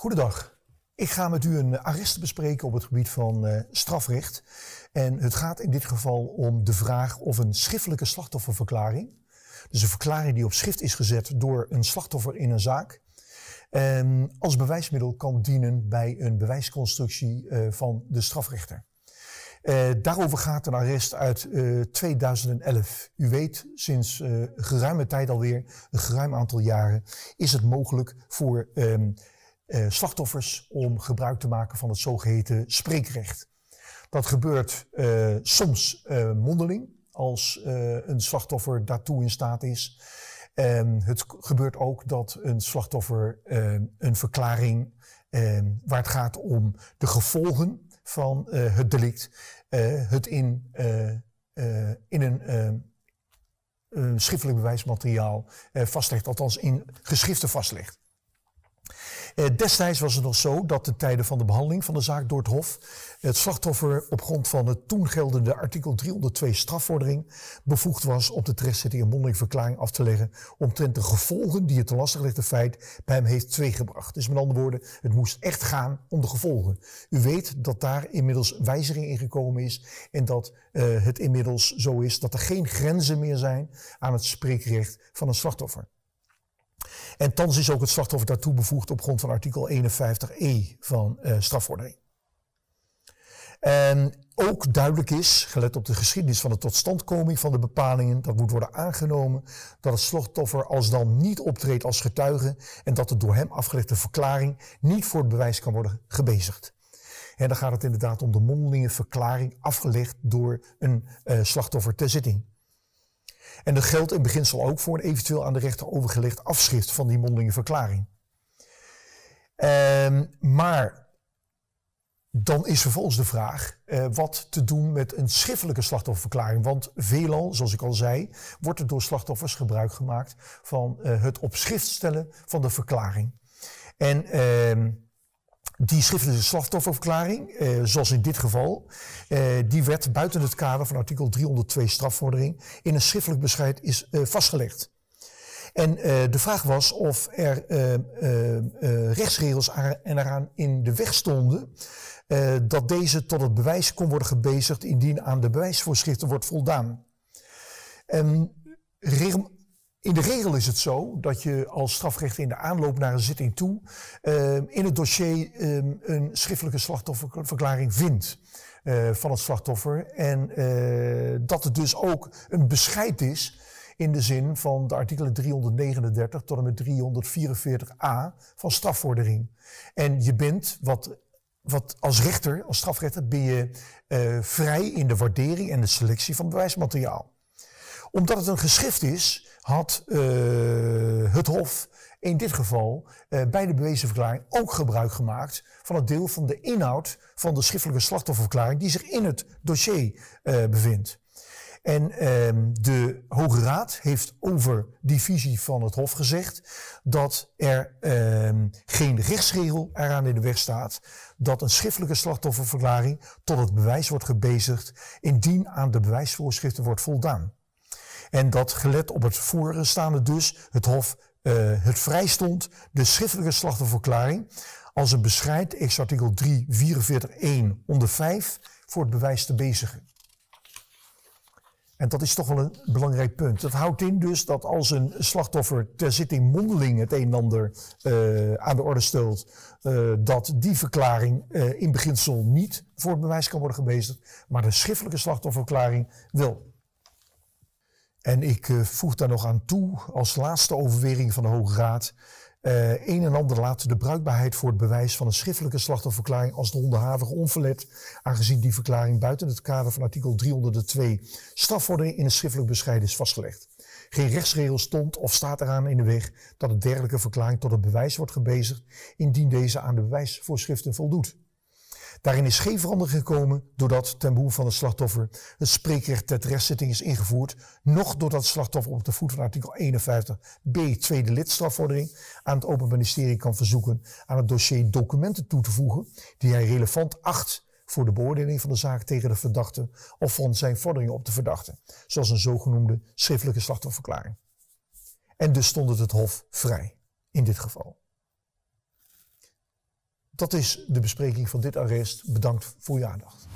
Goedendag. Ik ga met u een eh, arrest bespreken op het gebied van eh, strafrecht. En het gaat in dit geval om de vraag of een schriftelijke slachtofferverklaring, dus een verklaring die op schrift is gezet door een slachtoffer in een zaak, ehm, als bewijsmiddel kan dienen bij een bewijsconstructie eh, van de strafrechter. daarover gaat een arrest uit 2011. U weet, sinds uh, geruime tijd alweer, een geruim aantal jaren, is het mogelijk voor ehm, eh, slachtoffers om gebruik te maken van het zogeheten spreekrecht. Dat gebeurt eh, soms eh, mondeling, als een slachtoffer daartoe in staat is. het gebeurt ook dat een slachtoffer een verklaring waar het gaat om de gevolgen van het delict, het in, in een schriftelijk bewijsmateriaal vastlegt, althans in geschriften vastlegt. Eh, destijds was het nog zo dat de tijden van de behandeling van de zaak door het Hof het slachtoffer op grond van het toen geldende artikel 302 strafvordering bevoegd was op de terechtzitting een mondeling verklaring af te leggen omtrent de gevolgen die het te lastig feit bij hem heeft teweeggebracht. Dus met andere woorden, het moest echt gaan om de gevolgen. U weet dat daar inmiddels wijziging in gekomen is en dat eh, het inmiddels zo is dat er geen grenzen meer zijn aan het spreekrecht van een slachtoffer. En thans is ook het slachtoffer daartoe bevoegd op grond van artikel 51e van uh, eh, strafvordering. En ook duidelijk is, gelet op de geschiedenis van de totstandkoming van de bepalingen, dat moet worden aangenomen dat het slachtoffer alsdan niet optreedt als getuige en dat de door hem afgelegde verklaring niet voor het bewijs kan worden gebezigd. En dan gaat het inderdaad om de mondelinge verklaring afgelegd door een eh, slachtoffer ter zitting. En dat geldt in beginsel ook voor een eventueel aan de rechter overgelegd afschrift van die mondelinge verklaring. Ehm, maar dan is vervolgens de vraag eh, wat te doen met een schriftelijke slachtofferverklaring. Want veelal, zoals ik al zei, wordt er door slachtoffers gebruik gemaakt van eh, het op schrift stellen van de verklaring. En ehm, die schriftelijke slachtofferverklaring, eh, zoals in dit geval, eh, die werd buiten het kader van artikel 302 strafvordering in een schriftelijk bescheid is eh, vastgelegd. En eh, de vraag was of er eh, eh, rechtsregels en eraan in de weg stonden dat deze tot het bewijs kon worden gebezigd indien aan de bewijsvoorschriften wordt voldaan. En ehm, in de regel is het zo dat je als strafrechter in de aanloop naar een zitting toe ehm, in het dossier ehm, een schriftelijke slachtofferverklaring vindt eh, van het slachtoffer. En eh, dat het dus ook een bescheid is in de zin van de artikelen 339 tot en met 344a van strafvordering. En je bent wat wat als rechter, als strafrechter, ben je eh, vrij in de waardering en de selectie van bewijsmateriaal omdat het een geschrift is, had eh, het Hof in dit geval eh, bij de bewezen verklaring ook gebruik gemaakt van het deel van de inhoud van de schriftelijke slachtofferverklaring die zich in het dossier eh, bevindt. En ehm, de Hoge Raad heeft over die visie van het Hof gezegd dat er ehm, geen rechtsregel eraan in de weg staat dat een schriftelijke slachtofferverklaring tot het bewijs wordt gebezigd indien aan de bewijsvoorschriften wordt voldaan. En dat gelet op het voorstaande dus het Hof uh, het vrijstond de schriftelijke slachtofferverklaring als een bescheid, ex artikel 3, 1 onder 5, voor het bewijs te bezigen. En dat is toch wel een belangrijk punt. Dat houdt in dus dat als een slachtoffer ter zitting mondeling het een en ander eh, aan de orde stelt, eh, dat die verklaring in beginsel niet voor het bewijs kan worden gebezigd, maar de schriftelijke slachtofferverklaring wel. En ik eh, voeg daar nog aan toe, als laatste overwering van de Hoge Raad, eh, een en ander laat de bruikbaarheid voor het bewijs van een schriftelijke slachtofferverklaring als de onderhavige onverlet, aangezien die verklaring buiten het kader van artikel 302 strafvordering in een schriftelijk bescheid is vastgelegd. Geen rechtsregel stond of staat eraan in de weg dat een dergelijke verklaring tot het bewijs wordt gebezigd, indien deze aan de bewijsvoorschriften voldoet. Daarin is geen verandering gekomen doordat ten behoeve van het slachtoffer het spreekrecht ter terechtzitting is ingevoerd, nog doordat het slachtoffer op de voet van artikel 51b tweede lid strafvordering aan het Open Ministerie kan verzoeken aan het dossier documenten toe te voegen die hij relevant acht voor de beoordeling van de zaak tegen de verdachte of van zijn vordering op de verdachte, zoals een zogenoemde schriftelijke slachtofferverklaring. En dus stond het het Hof vrij in dit geval. Dat is de bespreking van dit arrest. Bedankt voor je aandacht.